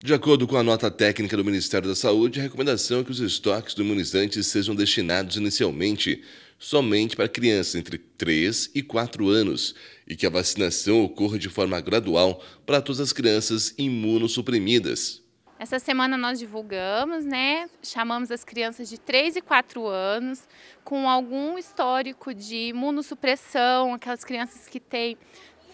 De acordo com a nota técnica do Ministério da Saúde, a recomendação é que os estoques do imunizante sejam destinados inicialmente somente para crianças entre 3 e 4 anos e que a vacinação ocorra de forma gradual para todas as crianças imunossuprimidas. Essa semana nós divulgamos, né? Chamamos as crianças de 3 e 4 anos com algum histórico de imunossupressão, aquelas crianças que têm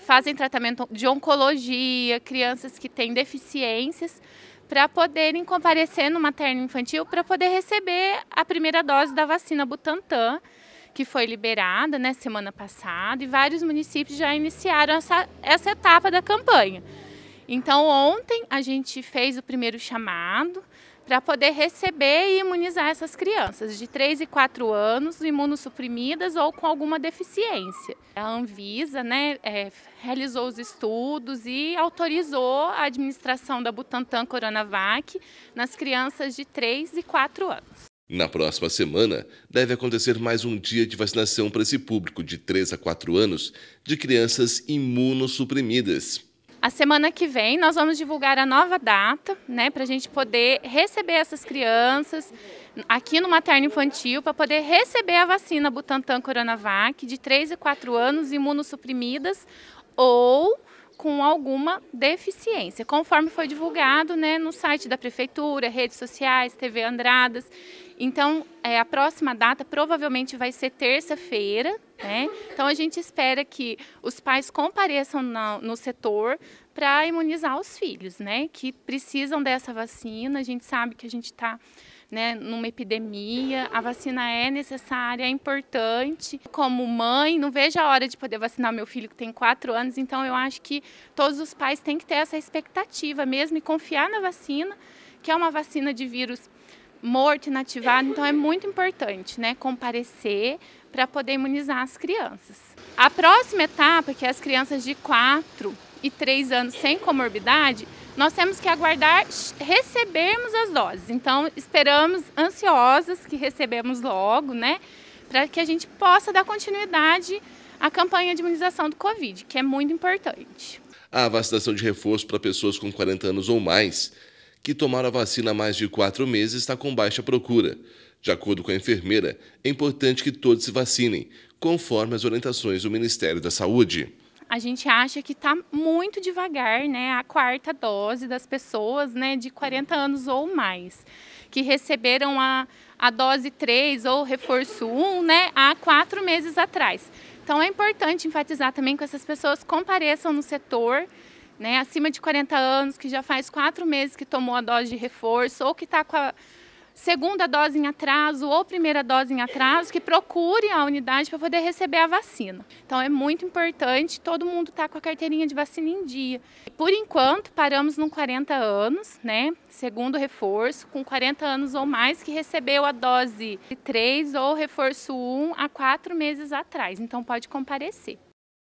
fazem tratamento de oncologia, crianças que têm deficiências, para poderem comparecer no materno infantil para poder receber a primeira dose da vacina Butantan, que foi liberada né, semana passada, e vários municípios já iniciaram essa, essa etapa da campanha. Então, ontem a gente fez o primeiro chamado, para poder receber e imunizar essas crianças de 3 e 4 anos, imunossuprimidas ou com alguma deficiência. A Anvisa né, é, realizou os estudos e autorizou a administração da Butantan Coronavac nas crianças de 3 e 4 anos. Na próxima semana, deve acontecer mais um dia de vacinação para esse público de 3 a 4 anos de crianças imunossuprimidas. A semana que vem nós vamos divulgar a nova data, né, para a gente poder receber essas crianças aqui no materno infantil para poder receber a vacina Butantan Coronavac de 3 e 4 anos imunossuprimidas ou com alguma deficiência, conforme foi divulgado né, no site da Prefeitura, redes sociais, TV Andradas. Então, é, a próxima data provavelmente vai ser terça-feira, né? Então, a gente espera que os pais compareçam na, no setor para imunizar os filhos, né? Que precisam dessa vacina. A gente sabe que a gente está né, numa epidemia. A vacina é necessária, é importante. Como mãe, não vejo a hora de poder vacinar meu filho que tem quatro anos, então eu acho que todos os pais têm que ter essa expectativa mesmo e confiar na vacina, que é uma vacina de vírus morto, inativado, então é muito importante, né, comparecer para poder imunizar as crianças. A próxima etapa, que é as crianças de 4 e 3 anos sem comorbidade, nós temos que aguardar recebermos as doses. Então, esperamos ansiosas que recebemos logo, né, para que a gente possa dar continuidade à campanha de imunização do Covid, que é muito importante. A vacinação de reforço para pessoas com 40 anos ou mais que tomaram a vacina há mais de quatro meses está com baixa procura. De acordo com a enfermeira, é importante que todos se vacinem, conforme as orientações do Ministério da Saúde a gente acha que está muito devagar, né, a quarta dose das pessoas, né, de 40 anos ou mais, que receberam a, a dose 3 ou reforço 1, né, há quatro meses atrás. Então é importante enfatizar também que essas pessoas compareçam no setor, né, acima de 40 anos, que já faz quatro meses que tomou a dose de reforço ou que está com a segunda dose em atraso ou primeira dose em atraso, que procure a unidade para poder receber a vacina. Então é muito importante todo mundo estar tá com a carteirinha de vacina em dia. Por enquanto, paramos no 40 anos, né? Segundo reforço, com 40 anos ou mais que recebeu a dose 3 ou reforço 1 há 4 meses atrás. Então pode comparecer.